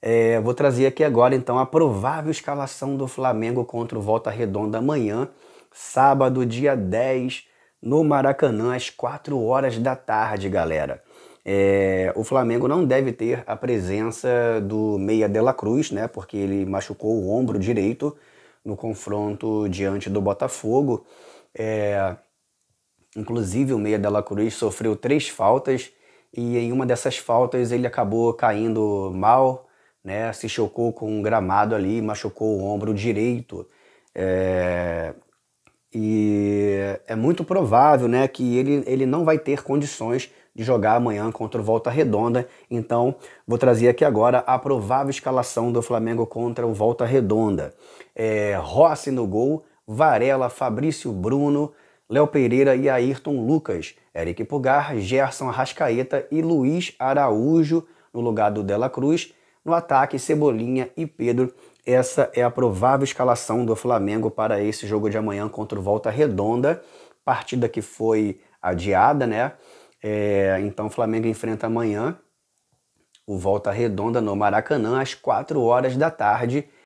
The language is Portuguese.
É, vou trazer aqui agora então a provável escalação do Flamengo contra o Volta Redonda amanhã, sábado, dia 10, no Maracanã, às 4 horas da tarde, galera. É, o Flamengo não deve ter a presença do Meia Dela Cruz, né? Porque ele machucou o ombro direito no confronto diante do Botafogo. É, inclusive, o Meia Dela Cruz sofreu três faltas e em uma dessas faltas ele acabou caindo mal né, se chocou com um gramado ali, machucou o ombro direito. É, e é muito provável né, que ele, ele não vai ter condições de jogar amanhã contra o Volta Redonda. Então, vou trazer aqui agora a provável escalação do Flamengo contra o Volta Redonda. É, Rossi no gol, Varela, Fabrício Bruno, Léo Pereira e Ayrton Lucas, Eric Pugar, Gerson Rascaeta e Luiz Araújo no lugar do Dela Cruz, no ataque, Cebolinha e Pedro. Essa é a provável escalação do Flamengo para esse jogo de amanhã contra o Volta Redonda. Partida que foi adiada, né? É, então o Flamengo enfrenta amanhã o Volta Redonda no Maracanã às 4 horas da tarde